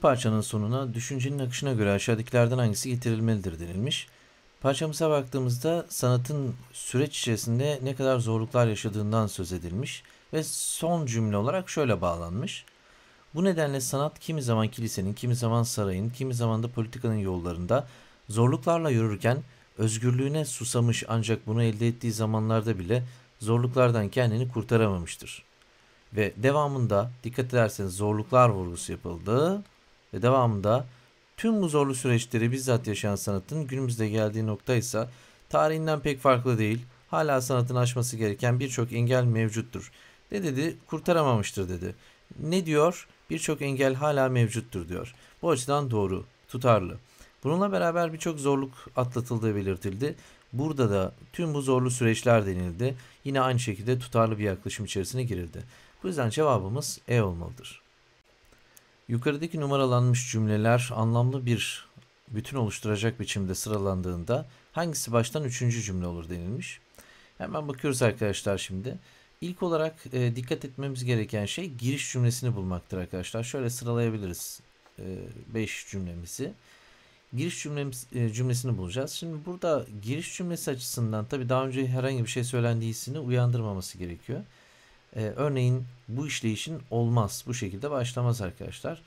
parçanın sonuna düşüncenin akışına göre aşağıdakilerden hangisi getirilmelidir denilmiş. Parçamıza baktığımızda sanatın süreç içerisinde ne kadar zorluklar yaşadığından söz edilmiş ve son cümle olarak şöyle bağlanmış. Bu nedenle sanat kimi zaman kilisenin, kimi zaman sarayın, kimi zaman da politikanın yollarında zorluklarla yürürken özgürlüğüne susamış ancak bunu elde ettiği zamanlarda bile zorluklardan kendini kurtaramamıştır. Ve devamında dikkat ederseniz zorluklar vurgusu yapıldı ve devamında tüm bu zorlu süreçleri bizzat yaşayan sanatın günümüzde geldiği nokta ise tarihinden pek farklı değil. Hala sanatın aşması gereken birçok engel mevcuttur. Ne dedi? Kurtaramamıştır dedi. Ne diyor? Birçok engel hala mevcuttur diyor. Bu açıdan doğru, tutarlı. Bununla beraber birçok zorluk atlatıldığı belirtildi. Burada da tüm bu zorlu süreçler denildi. Yine aynı şekilde tutarlı bir yaklaşım içerisine girildi. Bu yüzden cevabımız E olmalıdır. Yukarıdaki numaralanmış cümleler anlamlı bir bütün oluşturacak biçimde sıralandığında hangisi baştan üçüncü cümle olur denilmiş. Hemen bakıyoruz arkadaşlar şimdi. İlk olarak e, dikkat etmemiz gereken şey giriş cümlesini bulmaktır arkadaşlar. Şöyle sıralayabiliriz 5 e, cümlemizi. Giriş cümlemiz, e, cümlesini bulacağız. Şimdi burada giriş cümlesi açısından tabi daha önce herhangi bir şey söylendiğisini uyandırmaması gerekiyor. E, örneğin bu işleyişin olmaz. Bu şekilde başlamaz arkadaşlar.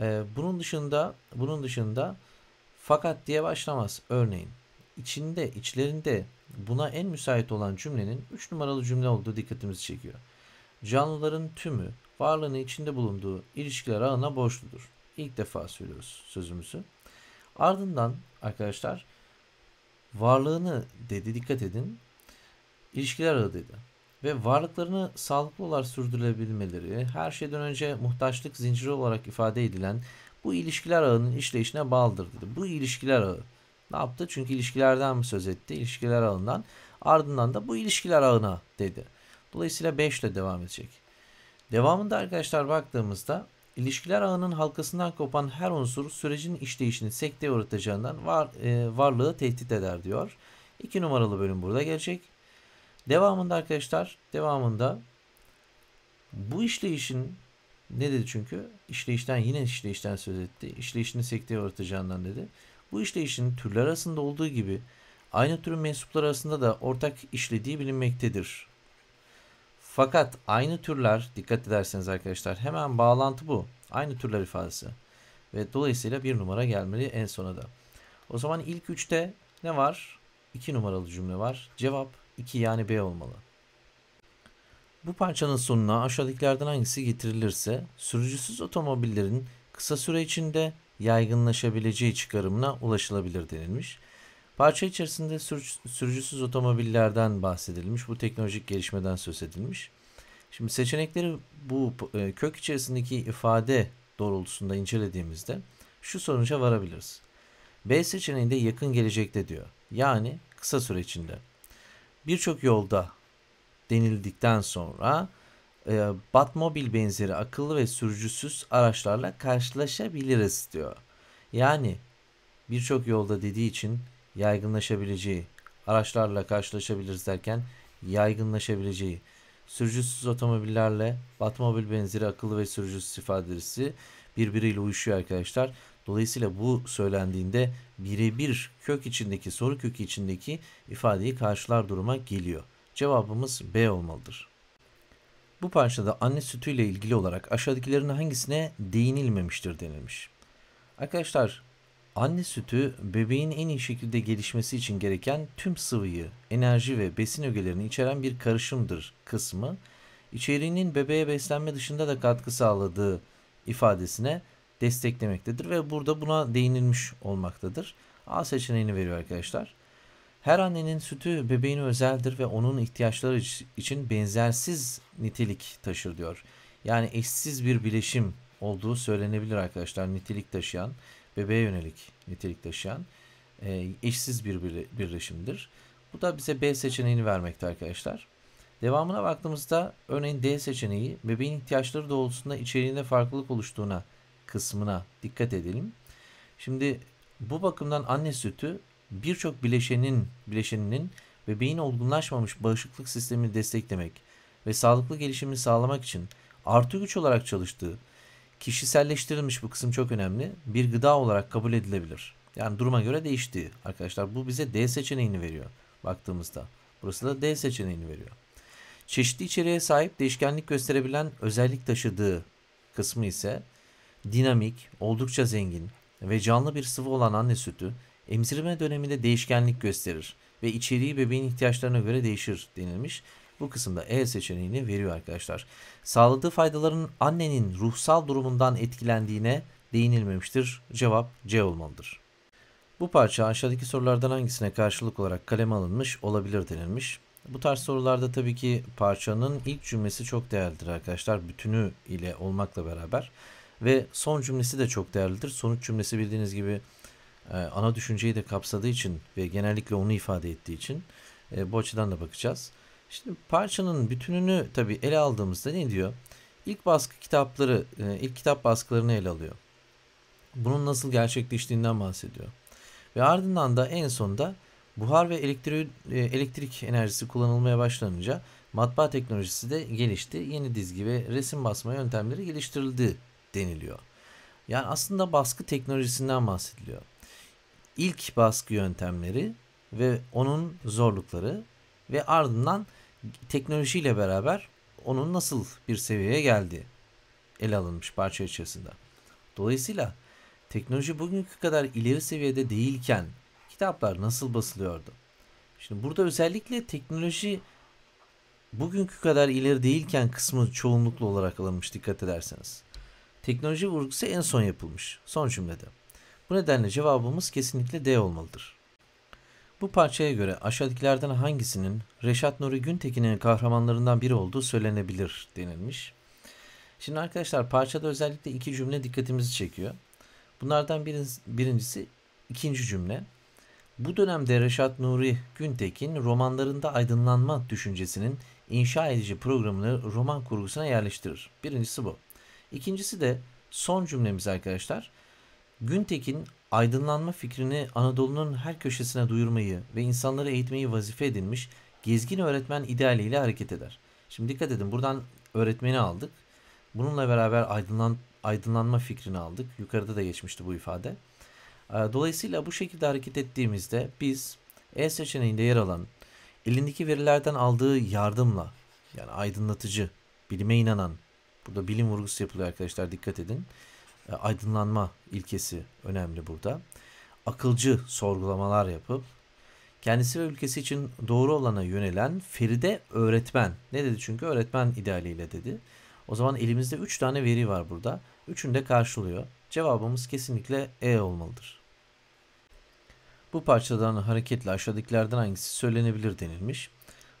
E, bunun dışında bunun dışında fakat diye başlamaz. Örneğin içinde içlerinde buna en müsait olan cümlenin 3 numaralı cümle olduğu dikkatimizi çekiyor. Canlıların tümü varlığını içinde bulunduğu ilişkiler ağına borçludur. İlk defa söylüyoruz sözümüzü. Ardından arkadaşlar varlığını dedi dikkat edin. İlişkiler ağı dedi ve varlıklarını sağlıklı olarak sürdürülebilmeleri, her şeyden önce muhtaçlık zinciri olarak ifade edilen bu ilişkiler ağının işleyişine bağlıdır dedi. Bu ilişkiler ağı ne yaptı? Çünkü ilişkilerden mi söz etti? İlişkiler ağından ardından da bu ilişkiler ağına dedi. Dolayısıyla 5 ile devam edecek. Devamında arkadaşlar baktığımızda ilişkiler ağının halkasından kopan her unsur sürecin işleyişini sekteye uğratacağından var, e, varlığı tehdit eder diyor. 2 numaralı bölüm burada gelecek. Devamında arkadaşlar devamında bu işleyişin ne dedi çünkü? İşleyişten yine işleyişten söz etti. İşleyişini sekteye uğratacağından dedi. Bu işleyişin türler arasında olduğu gibi aynı türün mensupları arasında da ortak işlediği bilinmektedir. Fakat aynı türler dikkat ederseniz arkadaşlar hemen bağlantı bu. Aynı türler ifadesi. Ve dolayısıyla bir numara gelmeli en sona da. O zaman ilk üçte ne var? İki numaralı cümle var. Cevap 2 yani B olmalı. Bu parçanın sonuna aşağıdakilerden hangisi getirilirse sürücüsüz otomobillerin kısa süre içinde yaygınlaşabileceği çıkarımına ulaşılabilir denilmiş. Parça içerisinde sürücüsüz otomobillerden bahsedilmiş. Bu teknolojik gelişmeden söz edilmiş. Şimdi seçenekleri bu e, kök içerisindeki ifade doğrultusunda incelediğimizde şu sonuca varabiliriz. B seçeneğinde yakın gelecekte diyor. Yani kısa süre içinde birçok yolda denildikten sonra e, Batmobil benzeri akıllı ve sürücüsüz araçlarla karşılaşabiliriz diyor. Yani birçok yolda dediği için yaygınlaşabileceği araçlarla karşılaşabiliriz derken yaygınlaşabileceği sürücüsüz otomobillerle Batmobil benzeri akıllı ve sürücüsüz ifadesi birbiriyle uyuşuyor arkadaşlar. Dolayısıyla bu söylendiğinde birebir kök içindeki soru kökü içindeki ifadeyi karşılar duruma geliyor. Cevabımız B olmalıdır. Bu parçada anne sütüyle ilgili olarak aşağıdakilerin hangisine değinilmemiştir denilmiş. Arkadaşlar anne sütü bebeğin en iyi şekilde gelişmesi için gereken tüm sıvıyı, enerji ve besin ögelerini içeren bir karışımdır kısmı. İçeriğinin bebeğe beslenme dışında da katkı sağladığı ifadesine desteklemektedir ve burada buna değinilmiş olmaktadır. A seçeneğini veriyor arkadaşlar. Her annenin sütü bebeğine özeldir ve onun ihtiyaçları için benzersiz nitelik taşır diyor. Yani eşsiz bir bileşim olduğu söylenebilir arkadaşlar. Nitelik taşıyan, bebeğe yönelik nitelik taşıyan e, eşsiz bir birleşimdir. Bu da bize B seçeneğini vermekte arkadaşlar. Devamına baktığımızda örneğin D seçeneği bebeğin ihtiyaçları doğrultusunda içeriğinde farklılık oluştuğuna kısmına dikkat edelim. Şimdi bu bakımdan anne sütü birçok bileşenin bileşeninin bebeğin olgunlaşmamış bağışıklık sistemini desteklemek ve sağlıklı gelişimini sağlamak için artı güç olarak çalıştığı kişiselleştirilmiş bu kısım çok önemli bir gıda olarak kabul edilebilir. Yani duruma göre değişti arkadaşlar. Bu bize D seçeneğini veriyor baktığımızda. Burası da D seçeneğini veriyor. Çeşitli içeriğe sahip değişkenlik gösterebilen özellik taşıdığı kısmı ise dinamik, oldukça zengin ve canlı bir sıvı olan anne sütü emzirme döneminde değişkenlik gösterir ve içeriği bebeğin ihtiyaçlarına göre değişir denilmiş. Bu kısımda E seçeneğini veriyor arkadaşlar. Sağladığı faydaların annenin ruhsal durumundan etkilendiğine değinilmemiştir. Cevap C olmalıdır. Bu parça aşağıdaki sorulardan hangisine karşılık olarak kaleme alınmış olabilir denilmiş. Bu tarz sorularda tabii ki parçanın ilk cümlesi çok değerlidir arkadaşlar. Bütünü ile olmakla beraber. Ve son cümlesi de çok değerlidir. Sonuç cümlesi bildiğiniz gibi e, ana düşünceyi de kapsadığı için ve genellikle onu ifade ettiği için e, bu açıdan da bakacağız. Şimdi parçanın bütününü tabi ele aldığımızda ne diyor? İlk baskı kitapları, e, ilk kitap baskılarını ele alıyor. Bunun nasıl gerçekleştiğinden bahsediyor. Ve ardından da en sonunda buhar ve elektri, elektrik enerjisi kullanılmaya başlanınca matbaa teknolojisi de gelişti. Yeni dizgi ve resim basma yöntemleri geliştirildi deniliyor. Yani aslında baskı teknolojisinden bahsediliyor. İlk baskı yöntemleri ve onun zorlukları ve ardından teknolojiyle beraber onun nasıl bir seviyeye geldiği ele alınmış parça içerisinde. Dolayısıyla teknoloji bugünkü kadar ileri seviyede değilken kitaplar nasıl basılıyordu? Şimdi burada özellikle teknoloji bugünkü kadar ileri değilken kısmı çoğunluklu olarak alınmış dikkat ederseniz. Teknoloji vurgusu en son yapılmış. Son cümlede. Bu nedenle cevabımız kesinlikle D olmalıdır. Bu parçaya göre aşağıdakilerden hangisinin Reşat Nuri Güntekin'in kahramanlarından biri olduğu söylenebilir denilmiş. Şimdi arkadaşlar parçada özellikle iki cümle dikkatimizi çekiyor. Bunlardan birincisi ikinci cümle. Bu dönemde Reşat Nuri Güntekin romanlarında aydınlanma düşüncesinin inşa edici programını roman kurgusuna yerleştirir. Birincisi bu. İkincisi de son cümlemiz arkadaşlar. Güntekin aydınlanma fikrini Anadolu'nun her köşesine duyurmayı ve insanları eğitmeyi vazife edinmiş gezgin öğretmen idealiyle hareket eder. Şimdi dikkat edin buradan öğretmeni aldık. Bununla beraber aydınlan, aydınlanma fikrini aldık. Yukarıda da geçmişti bu ifade. Ee, dolayısıyla bu şekilde hareket ettiğimizde biz E seçeneğinde yer alan elindeki verilerden aldığı yardımla yani aydınlatıcı, bilime inanan, Burada bilim vurgusu yapılıyor arkadaşlar dikkat edin. E, aydınlanma ilkesi önemli burada. Akılcı sorgulamalar yapıp kendisi ve ülkesi için doğru olana yönelen Feride öğretmen. Ne dedi çünkü öğretmen idealiyle dedi. O zaman elimizde 3 tane veri var burada. Üçünü de karşılıyor. Cevabımız kesinlikle E olmalıdır. Bu parçadan hareketle aşağıdakilerden hangisi söylenebilir denilmiş.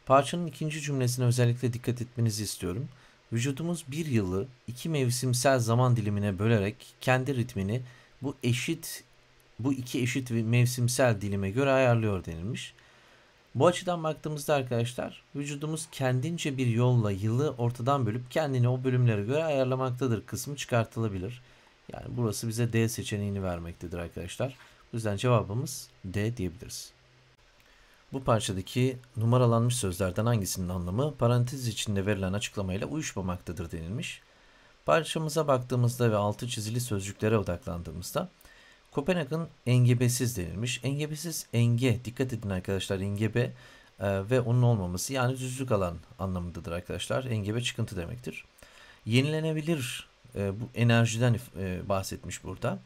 Parçanın ikinci cümlesine özellikle dikkat etmenizi istiyorum. Vücudumuz bir yılı iki mevsimsel zaman dilimine bölerek kendi ritmini bu eşit bu iki eşit ve mevsimsel dilime göre ayarlıyor denilmiş. Bu açıdan baktığımızda arkadaşlar vücudumuz kendince bir yolla yılı ortadan bölüp kendini o bölümlere göre ayarlamaktadır kısmı çıkartılabilir. Yani burası bize D seçeneğini vermektedir arkadaşlar. Bu yüzden cevabımız D diyebiliriz. Bu parçadaki numaralanmış sözlerden hangisinin anlamı parantez içinde verilen açıklamayla uyuşmamaktadır denilmiş. Parçamıza baktığımızda ve altı çizili sözcüklere odaklandığımızda Kopenhag'ın engebesiz denilmiş. Engebesiz enge, dikkat edin arkadaşlar engebe e, ve onun olmaması yani düzlük alan anlamındadır arkadaşlar. Engebe çıkıntı demektir. Yenilenebilir e, bu enerjiden e, bahsetmiş burada.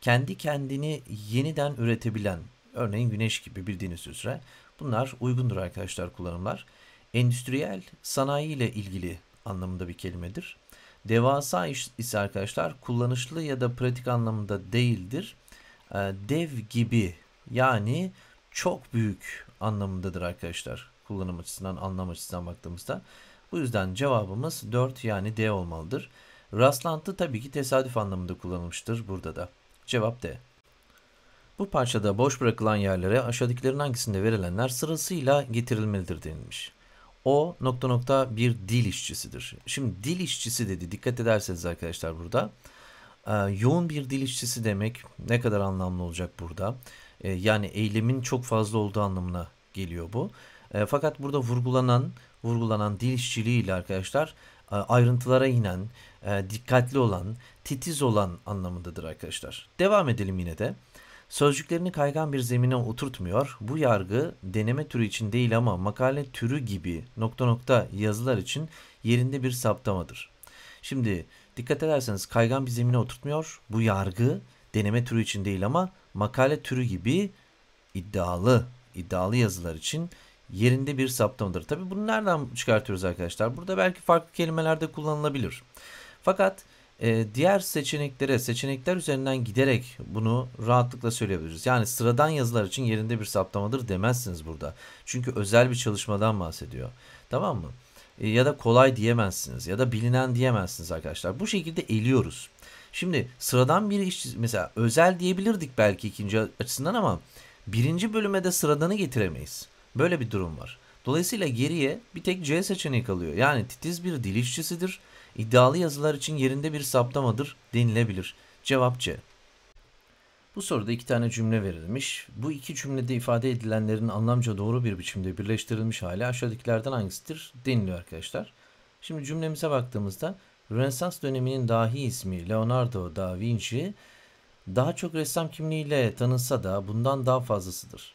Kendi kendini yeniden üretebilen örneğin güneş gibi bildiğiniz üzere Bunlar uygundur arkadaşlar kullanımlar. Endüstriyel sanayi ile ilgili anlamında bir kelimedir. Devasa iş ise arkadaşlar kullanışlı ya da pratik anlamında değildir. Ee, dev gibi yani çok büyük anlamındadır arkadaşlar. Kullanım açısından anlam açısından baktığımızda. Bu yüzden cevabımız 4 yani D olmalıdır. Rastlantı tabii ki tesadüf anlamında kullanılmıştır burada da. Cevap D. Bu parçada boş bırakılan yerlere aşağıdakilerin hangisinde verilenler sırasıyla getirilmelidir denilmiş. O nokta nokta bir dil işçisidir. Şimdi dil işçisi dedi dikkat ederseniz arkadaşlar burada. Ee, yoğun bir dil işçisi demek ne kadar anlamlı olacak burada? Ee, yani eylemin çok fazla olduğu anlamına geliyor bu. Ee, fakat burada vurgulanan vurgulanan dil işçiliği ile arkadaşlar e, ayrıntılara inen, e, dikkatli olan, titiz olan anlamındadır arkadaşlar. Devam edelim yine de. Sözcüklerini kaygan bir zemine oturtmuyor. Bu yargı deneme türü için değil ama makale türü gibi nokta nokta yazılar için yerinde bir saptamadır. Şimdi dikkat ederseniz kaygan bir zemine oturtmuyor. Bu yargı deneme türü için değil ama makale türü gibi iddialı, iddialı yazılar için yerinde bir saptamadır. Tabi bunu nereden çıkartıyoruz arkadaşlar? Burada belki farklı kelimelerde kullanılabilir. Fakat e, diğer seçeneklere seçenekler üzerinden giderek bunu rahatlıkla söyleyebiliriz. Yani sıradan yazılar için yerinde bir saptamadır demezsiniz burada. Çünkü özel bir çalışmadan bahsediyor. Tamam mı? E, ya da kolay diyemezsiniz ya da bilinen diyemezsiniz arkadaşlar. Bu şekilde eliyoruz. Şimdi sıradan bir iş mesela özel diyebilirdik belki ikinci açısından ama birinci bölüme de sıradanı getiremeyiz. Böyle bir durum var. Dolayısıyla geriye bir tek C seçeneği kalıyor. Yani titiz bir dil işçisidir İddialı yazılar için yerinde bir saptamadır denilebilir. Cevap C. Bu soruda iki tane cümle verilmiş. Bu iki cümlede ifade edilenlerin anlamca doğru bir biçimde birleştirilmiş hali aşağıdakilerden hangisidir deniliyor arkadaşlar. Şimdi cümlemize baktığımızda Rönesans döneminin dahi ismi Leonardo da Vinci daha çok ressam kimliğiyle tanınsa da bundan daha fazlasıdır.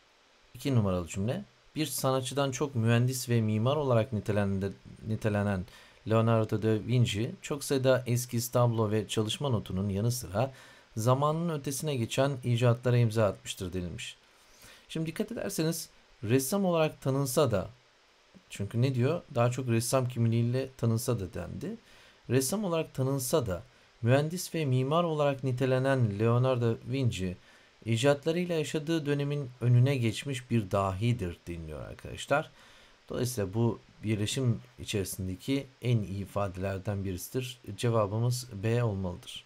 İki numaralı cümle bir sanatçıdan çok mühendis ve mimar olarak nitelenen, nitelenen Leonardo da Vinci çok sayıda eski tablo ve çalışma notunun yanı sıra zamanın ötesine geçen icatlara imza atmıştır denilmiş. Şimdi dikkat ederseniz ressam olarak tanınsa da çünkü ne diyor? Daha çok ressam kimliğiyle tanınsa da dendi. Ressam olarak tanınsa da mühendis ve mimar olarak nitelenen Leonardo da Vinci icatlarıyla yaşadığı dönemin önüne geçmiş bir dahidir deniliyor arkadaşlar. Dolayısıyla bu birleşim içerisindeki en iyi ifadelerden birisidir. Cevabımız B olmalıdır.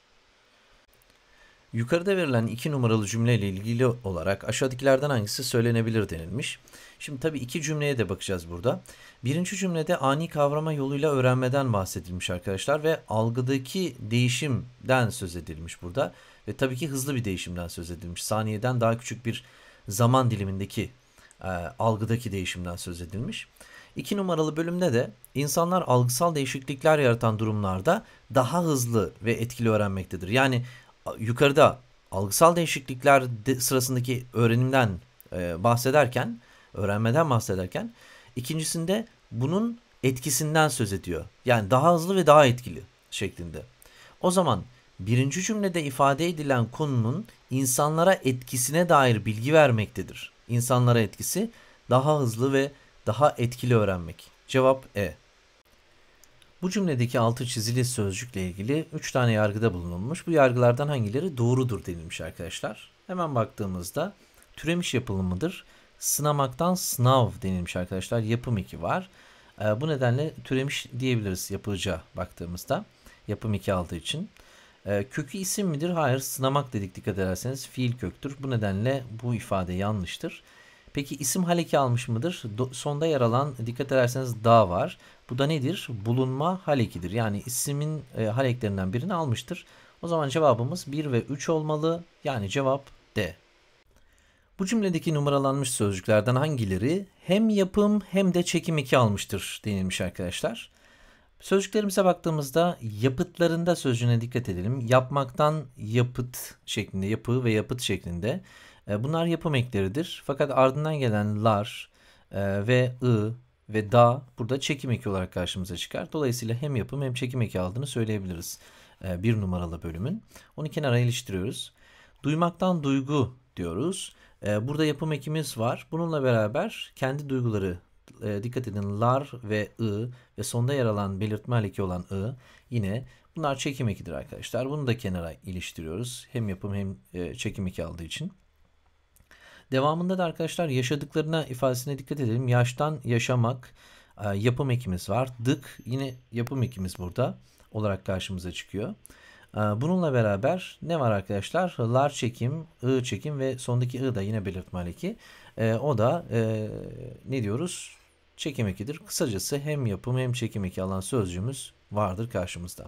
Yukarıda verilen iki numaralı cümleyle ilgili olarak aşağıdakilerden hangisi söylenebilir denilmiş. Şimdi tabii iki cümleye de bakacağız burada. Birinci cümlede ani kavrama yoluyla öğrenmeden bahsedilmiş arkadaşlar ve algıdaki değişimden söz edilmiş burada. Ve tabii ki hızlı bir değişimden söz edilmiş. Saniyeden daha küçük bir zaman dilimindeki e, algıdaki değişimden söz edilmiş. İki numaralı bölümde de insanlar algısal değişiklikler yaratan durumlarda daha hızlı ve etkili öğrenmektedir. Yani yukarıda algısal değişiklikler de, sırasındaki öğrenimden e, bahsederken, öğrenmeden bahsederken ikincisinde bunun etkisinden söz ediyor. Yani daha hızlı ve daha etkili şeklinde. O zaman birinci cümlede ifade edilen konunun insanlara etkisine dair bilgi vermektedir. İnsanlara etkisi daha hızlı ve daha etkili öğrenmek. Cevap E. Bu cümledeki altı çizili sözcükle ilgili 3 tane yargıda bulunulmuş. Bu yargılardan hangileri doğrudur denilmiş arkadaşlar. Hemen baktığımızda türemiş yapılımıdır. Sınamaktan sınav denilmiş arkadaşlar. Yapım 2 var. E, bu nedenle türemiş diyebiliriz yapılacağı baktığımızda. Yapım 2 aldığı için. Ee, kökü isim midir? Hayır sınamak dedik dikkat ederseniz fiil köktür. Bu nedenle bu ifade yanlıştır. Peki isim haleki almış mıdır? Do sonda yer alan dikkat ederseniz da var. Bu da nedir? Bulunma halekidir. Yani isimin e, haleklerinden birini almıştır. O zaman cevabımız 1 ve 3 olmalı. Yani cevap D. Bu cümledeki numaralanmış sözcüklerden hangileri hem yapım hem de çekim 2 almıştır denilmiş arkadaşlar. Sözcüklerimize baktığımızda yapıtlarında sözcüğüne dikkat edelim. Yapmaktan yapıt şeklinde, yapı ve yapıt şeklinde. E, bunlar yapım ekleridir. Fakat ardından gelen lar e, ve ı ve da burada çekim eki olarak karşımıza çıkar. Dolayısıyla hem yapım hem çekim eki aldığını söyleyebiliriz. E, bir numaralı bölümün. Onu kenara iliştiriyoruz. Duymaktan duygu diyoruz. Burada yapım ekimiz var. Bununla beraber kendi duyguları e, dikkat edin lar ve ı ve sonda yer alan belirtme haleki olan ı yine bunlar çekim ekidir arkadaşlar. Bunu da kenara iliştiriyoruz. Hem yapım hem e, çekim eki aldığı için. Devamında da arkadaşlar yaşadıklarına ifadesine dikkat edelim. Yaştan yaşamak e, yapım ekimiz var. Dık yine yapım ekimiz burada olarak karşımıza çıkıyor. E, bununla beraber ne var arkadaşlar? Lar çekim, ı çekim ve sondaki ı da yine belirtmeli ki. E, o da e, ne diyoruz? çekim ekidir. Kısacası hem yapım hem çekim eki alan sözcüğümüz vardır karşımızda.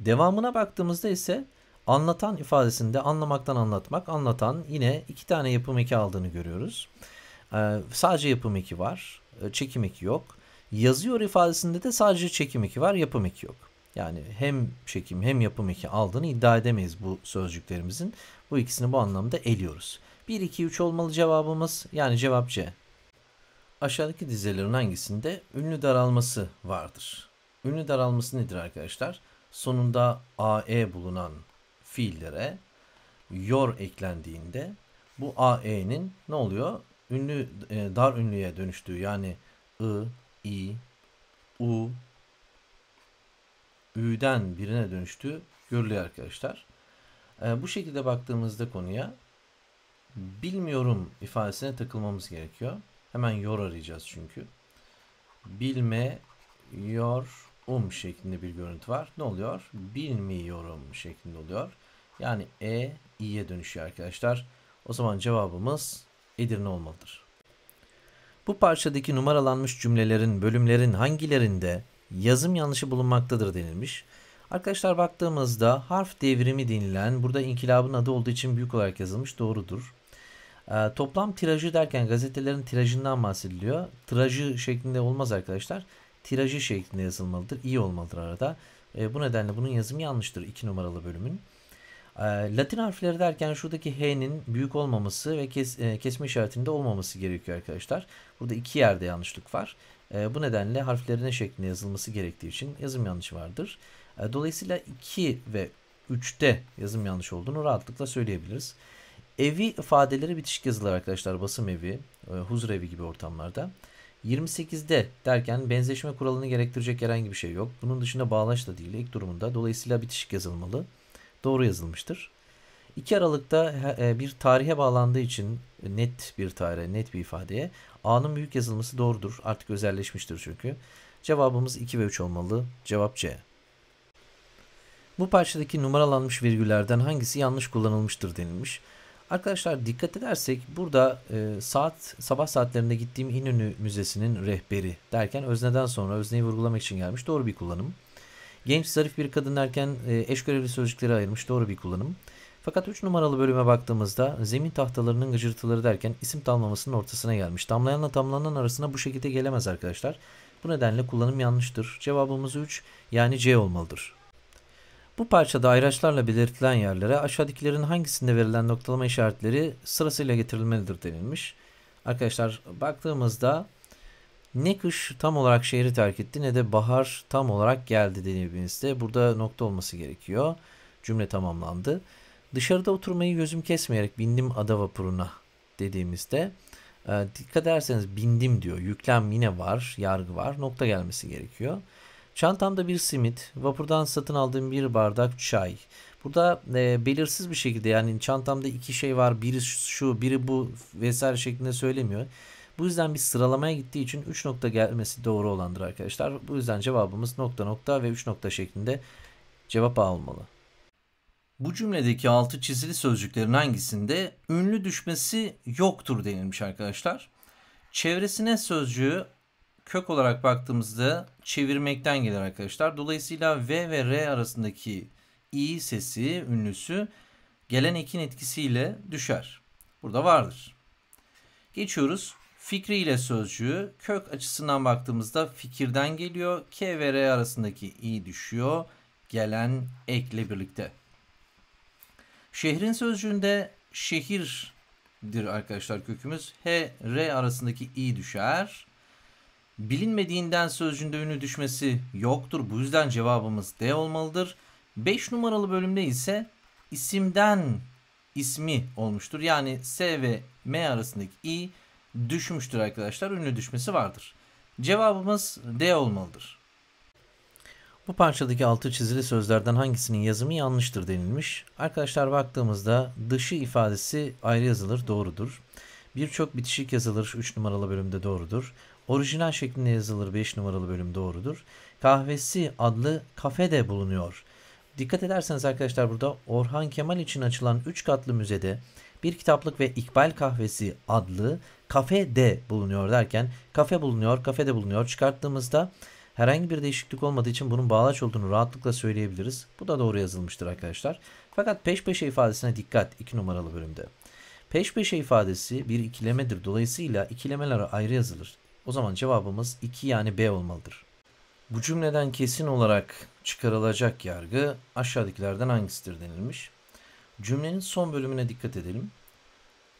Devamına baktığımızda ise anlatan ifadesinde anlamaktan anlatmak, anlatan yine iki tane yapım eki aldığını görüyoruz. Ee, sadece yapım eki var, e, çekim eki yok. Yazıyor ifadesinde de sadece çekim eki var, yapım eki yok. Yani hem çekim hem yapım eki aldığını iddia edemeyiz bu sözcüklerimizin. Bu ikisini bu anlamda eliyoruz. 1, 2, 3 olmalı cevabımız. Yani cevap C aşağıdaki dizelerin hangisinde ünlü daralması vardır? Ünlü daralması nedir arkadaşlar? Sonunda AE bulunan fiillere yor eklendiğinde bu AE'nin ne oluyor? Ünlü e, dar ünlüye dönüştüğü yani i, i, u, ü'den birine dönüştüğü görülüyor arkadaşlar. E, bu şekilde baktığımızda konuya bilmiyorum ifadesine takılmamız gerekiyor. Hemen yor arayacağız çünkü. Bilme yor um şeklinde bir görüntü var. Ne oluyor? Bilmiyorum şeklinde oluyor. Yani e i'ye dönüşüyor arkadaşlar. O zaman cevabımız Edirne olmalıdır. Bu parçadaki numaralanmış cümlelerin, bölümlerin hangilerinde yazım yanlışı bulunmaktadır denilmiş. Arkadaşlar baktığımızda harf devrimi denilen burada inkılabın adı olduğu için büyük olarak yazılmış doğrudur. Ee, toplam tirajı derken gazetelerin tirajından bahsediliyor. Tirajı şeklinde olmaz arkadaşlar. Tirajı şeklinde yazılmalıdır. İyi olmalıdır arada. E, bu nedenle bunun yazımı yanlıştır 2 numaralı bölümün. E, Latin harfleri derken şuradaki H'nin büyük olmaması ve kes, e, kesme işaretinde olmaması gerekiyor arkadaşlar. Burada iki yerde yanlışlık var. E, bu nedenle harflerine şeklinde yazılması gerektiği için yazım yanlışı vardır. E, dolayısıyla 2 ve 3'te yazım yanlış olduğunu rahatlıkla söyleyebiliriz. Evi ifadeleri bitişik yazılır arkadaşlar. Basım evi, e, huzur evi gibi ortamlarda. 28'de derken benzeşme kuralını gerektirecek herhangi bir şey yok. Bunun dışında bağlaç da değil ilk durumunda. Dolayısıyla bitişik yazılmalı. Doğru yazılmıştır. 2 Aralık'ta e, bir tarihe bağlandığı için net bir tarihe, net bir ifadeye A'nın büyük yazılması doğrudur. Artık özelleşmiştir çünkü. Cevabımız 2 ve 3 olmalı. Cevap C. Bu parçadaki numaralanmış virgüllerden hangisi yanlış kullanılmıştır denilmiş. Arkadaşlar dikkat edersek burada e, saat sabah saatlerinde gittiğim İnönü Müzesi'nin rehberi derken özneden sonra özneyi vurgulamak için gelmiş doğru bir kullanım. Genç zarif bir kadın derken e, eş görevli sözcükleri ayırmış doğru bir kullanım. Fakat 3 numaralı bölüme baktığımızda zemin tahtalarının gıcırtıları derken isim tamlamasının ortasına gelmiş. Damlayanla tamlanan arasına bu şekilde gelemez arkadaşlar. Bu nedenle kullanım yanlıştır. Cevabımız 3 yani C olmalıdır. Bu parçada ayraçlarla belirtilen yerlere aşağıdakilerin hangisinde verilen noktalama işaretleri sırasıyla getirilmelidir denilmiş. Arkadaşlar baktığımızda ne kış tam olarak şehri terk etti ne de bahar tam olarak geldi dediğimizde burada nokta olması gerekiyor. Cümle tamamlandı. Dışarıda oturmayı gözüm kesmeyerek bindim ada vapuruna dediğimizde e, dikkat ederseniz bindim diyor. Yüklem yine var, yargı var. Nokta gelmesi gerekiyor. Çantamda bir simit, vapurdan satın aldığım bir bardak çay. Burada e, belirsiz bir şekilde yani çantamda iki şey var, biri şu, biri bu vesaire şeklinde söylemiyor. Bu yüzden bir sıralamaya gittiği için 3 nokta gelmesi doğru olandır arkadaşlar. Bu yüzden cevabımız nokta nokta ve 3 nokta şeklinde cevap almalı. Bu cümledeki altı çizili sözcüklerin hangisinde ünlü düşmesi yoktur denilmiş arkadaşlar. Çevresine sözcüğü kök olarak baktığımızda çevirmekten gelir arkadaşlar. Dolayısıyla V ve R arasındaki İ sesi, ünlüsü gelen ekin etkisiyle düşer. Burada vardır. Geçiyoruz. Fikri ile sözcüğü kök açısından baktığımızda fikirden geliyor. K ve R arasındaki İ düşüyor. Gelen ekle birlikte. Şehrin sözcüğünde şehirdir arkadaşlar kökümüz. H, R arasındaki İ düşer. Bilinmediğinden sözcüğünde ünlü düşmesi yoktur. Bu yüzden cevabımız D olmalıdır. 5 numaralı bölümde ise isimden ismi olmuştur. Yani S ve M arasındaki i düşmüştür arkadaşlar. Ünlü düşmesi vardır. Cevabımız D olmalıdır. Bu parçadaki altı çizili sözlerden hangisinin yazımı yanlıştır denilmiş. Arkadaşlar baktığımızda dışı ifadesi ayrı yazılır doğrudur. Birçok bitişik yazılır 3 numaralı bölümde doğrudur. Orijinal şeklinde yazılır 5 numaralı bölüm doğrudur. Kahvesi adlı kafede bulunuyor. Dikkat ederseniz arkadaşlar burada Orhan Kemal için açılan 3 katlı müzede bir kitaplık ve İkbal Kahvesi adlı kafe de bulunuyor derken kafe bulunuyor, kafe de bulunuyor. Çıkarttığımızda herhangi bir değişiklik olmadığı için bunun bağlaç olduğunu rahatlıkla söyleyebiliriz. Bu da doğru yazılmıştır arkadaşlar. Fakat peş peşe ifadesine dikkat 2 numaralı bölümde. Peş peşe ifadesi bir ikilemedir. Dolayısıyla ikilemeler ayrı yazılır. O zaman cevabımız 2 yani B olmalıdır. Bu cümleden kesin olarak çıkarılacak yargı aşağıdakilerden hangisidir denilmiş. Cümlenin son bölümüne dikkat edelim.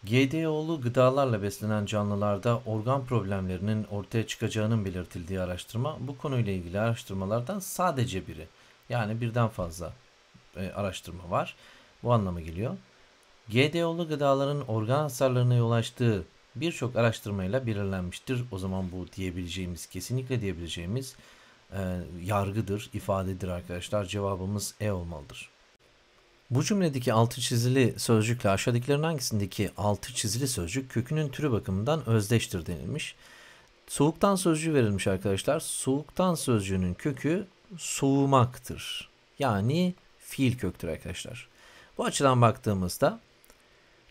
GDO'lu gıdalarla beslenen canlılarda organ problemlerinin ortaya çıkacağının belirtildiği araştırma bu konuyla ilgili araştırmalardan sadece biri. Yani birden fazla e, araştırma var. Bu anlama geliyor. GDO'lu gıdaların organ hasarlarına yol açtığı birçok araştırmayla belirlenmiştir. O zaman bu diyebileceğimiz, kesinlikle diyebileceğimiz e, yargıdır, ifadedir arkadaşlar. Cevabımız E olmalıdır. Bu cümledeki altı çizili sözcükle aşağıdakilerin hangisindeki altı çizili sözcük kökünün türü bakımından özdeştir denilmiş. Soğuktan sözcüğü verilmiş arkadaşlar. Soğuktan sözcüğünün kökü soğumaktır. Yani fiil köktür arkadaşlar. Bu açıdan baktığımızda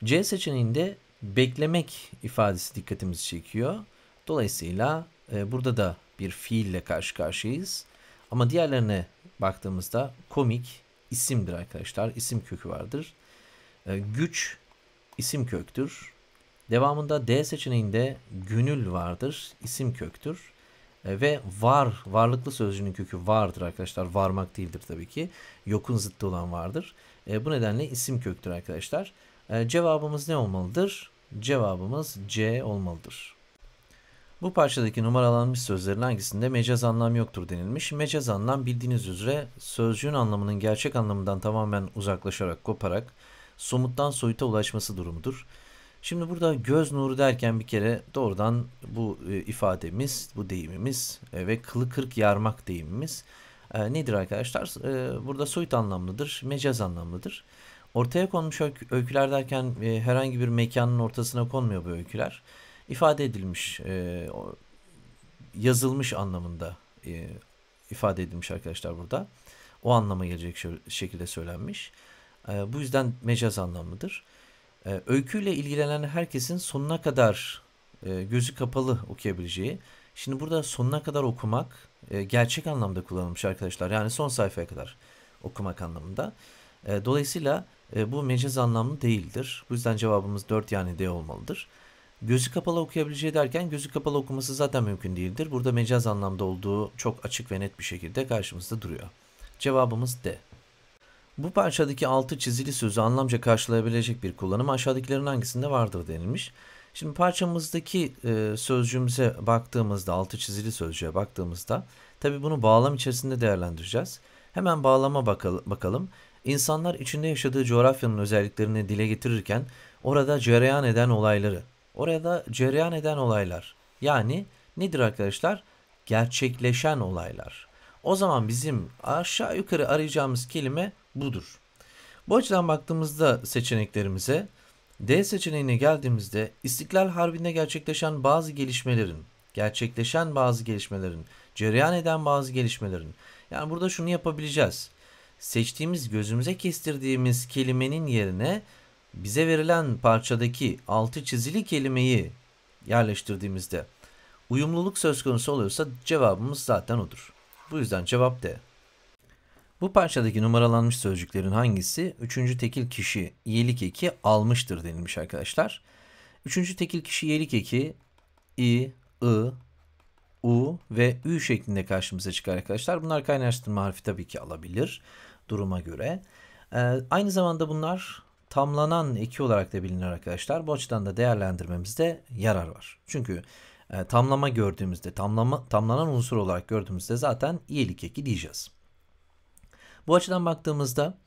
C seçeneğinde beklemek ifadesi dikkatimizi çekiyor. Dolayısıyla e, burada da bir fiille karşı karşıyayız. Ama diğerlerine baktığımızda komik isimdir arkadaşlar. İsim kökü vardır. E, güç isim köktür. Devamında D seçeneğinde gönül vardır. isim köktür. E, ve var, varlıklı sözcüğünün kökü vardır arkadaşlar. Varmak değildir tabii ki. Yokun zıttı olan vardır. E, bu nedenle isim köktür arkadaşlar. Ee, cevabımız ne olmalıdır? Cevabımız C olmalıdır. Bu parçadaki numaralanmış sözlerin hangisinde mecaz anlam yoktur denilmiş. Mecaz anlam bildiğiniz üzere sözcüğün anlamının gerçek anlamından tamamen uzaklaşarak, koparak somuttan soyuta ulaşması durumudur. Şimdi burada göz nuru derken bir kere doğrudan bu e, ifademiz, bu deyimimiz e, ve kılı kırk yarmak deyimimiz e, nedir arkadaşlar? Burada soyut anlamlıdır, mecaz anlamlıdır. Ortaya konmuş öyküler derken e, herhangi bir mekanın ortasına konmuyor bu öyküler. İfade edilmiş, e, yazılmış anlamında e, ifade edilmiş arkadaşlar burada. O anlama gelecek şekilde söylenmiş. E, bu yüzden mecaz anlamlıdır. E, öyküyle ilgilenen herkesin sonuna kadar e, gözü kapalı okuyabileceği. Şimdi burada sonuna kadar okumak e, gerçek anlamda kullanılmış arkadaşlar. Yani son sayfaya kadar okumak anlamında. E, dolayısıyla e, bu mecaz anlamlı değildir. Bu yüzden cevabımız 4 yani D olmalıdır. Gözü kapalı okuyabileceği derken gözü kapalı okuması zaten mümkün değildir. Burada mecaz anlamda olduğu çok açık ve net bir şekilde karşımızda duruyor. Cevabımız D. Bu parçadaki altı çizili sözü anlamca karşılayabilecek bir kullanım aşağıdakilerin hangisinde vardır denilmiş. Şimdi parçamızdaki e, sözcüğümüze baktığımızda, altı çizili sözcüğe baktığımızda tabi bunu bağlam içerisinde değerlendireceğiz. Hemen bağlama bakalım. İnsanlar içinde yaşadığı coğrafyanın özelliklerini dile getirirken orada cereyan eden olayları, orada cereyan eden olaylar yani nedir arkadaşlar? Gerçekleşen olaylar. O zaman bizim aşağı yukarı arayacağımız kelime budur. Bu açıdan baktığımızda seçeneklerimize D seçeneğine geldiğimizde İstiklal Harbi'nde gerçekleşen bazı gelişmelerin, gerçekleşen bazı gelişmelerin, cereyan eden bazı gelişmelerin. Yani burada şunu yapabileceğiz seçtiğimiz gözümüze kestirdiğimiz kelimenin yerine bize verilen parçadaki altı çizili kelimeyi yerleştirdiğimizde uyumluluk söz konusu oluyorsa cevabımız zaten odur. Bu yüzden cevap D. Bu parçadaki numaralanmış sözcüklerin hangisi üçüncü tekil kişi iyilik eki almıştır denilmiş arkadaşlar. Üçüncü tekil kişi iyilik eki i, ı, U ve Ü şeklinde karşımıza çıkar arkadaşlar. Bunlar kaynaştırma harfi tabii ki alabilir duruma göre. Ee, aynı zamanda bunlar tamlanan eki olarak da bilinir arkadaşlar. Bu açıdan da değerlendirmemizde yarar var. Çünkü e, tamlama gördüğümüzde, tamlama, tamlanan unsur olarak gördüğümüzde zaten iyilik eki diyeceğiz. Bu açıdan baktığımızda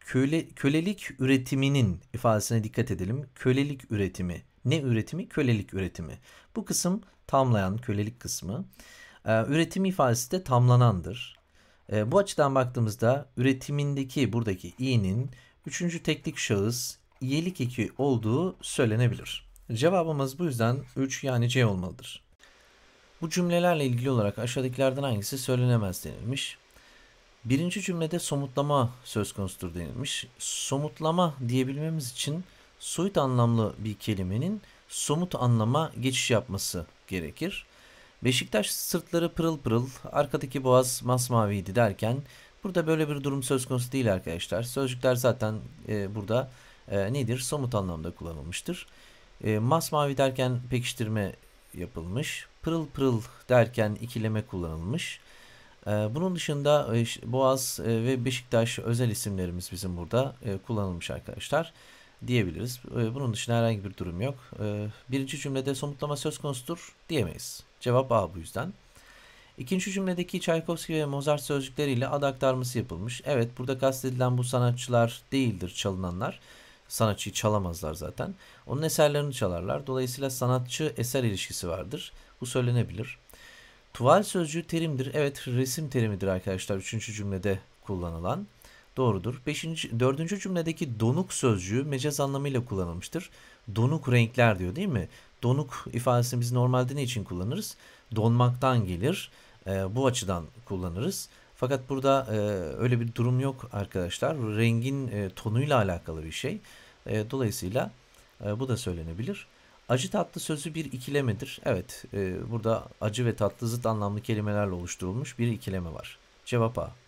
köle, kölelik üretiminin ifadesine dikkat edelim. Kölelik üretimi. Ne üretimi? Kölelik üretimi. Bu kısım tamlayan kölelik kısmı. Ee, üretim ifadesi de tamlanandır. Ee, bu açıdan baktığımızda üretimindeki buradaki i'nin üçüncü teknik şahıs iyilik eki olduğu söylenebilir. Cevabımız bu yüzden 3 yani C olmalıdır. Bu cümlelerle ilgili olarak aşağıdakilerden hangisi söylenemez denilmiş. Birinci cümlede somutlama söz konusudur denilmiş. Somutlama diyebilmemiz için soyut anlamlı bir kelimenin somut anlama geçiş yapması gerekir. Beşiktaş sırtları pırıl pırıl, arkadaki boğaz masmaviydi derken burada böyle bir durum söz konusu değil arkadaşlar. Sözcükler zaten e, burada e, nedir? Somut anlamda kullanılmıştır. E, masmavi derken pekiştirme yapılmış. Pırıl pırıl derken ikileme kullanılmış. E, bunun dışında e, Boğaz e, ve Beşiktaş özel isimlerimiz bizim burada e, kullanılmış arkadaşlar. Arkadaşlar diyebiliriz. Ee, bunun dışında herhangi bir durum yok. Ee, birinci cümlede somutlama söz konusudur diyemeyiz. Cevap A bu yüzden. İkinci cümledeki Çaykovski ve Mozart sözcükleriyle ad aktarması yapılmış. Evet burada kastedilen bu sanatçılar değildir çalınanlar. Sanatçıyı çalamazlar zaten. Onun eserlerini çalarlar. Dolayısıyla sanatçı eser ilişkisi vardır. Bu söylenebilir. Tuval sözcüğü terimdir. Evet resim terimidir arkadaşlar. Üçüncü cümlede kullanılan. Doğrudur. Beşinci, dördüncü cümledeki donuk sözcüğü mecaz anlamıyla kullanılmıştır. Donuk renkler diyor değil mi? Donuk ifadesini biz normalde ne için kullanırız? Donmaktan gelir. E, bu açıdan kullanırız. Fakat burada e, öyle bir durum yok arkadaşlar. Rengin e, tonuyla alakalı bir şey. E, dolayısıyla e, bu da söylenebilir. Acı tatlı sözü bir ikilemedir. Evet, e, burada acı ve tatlı zıt anlamlı kelimelerle oluşturulmuş bir ikileme var. Cevap A.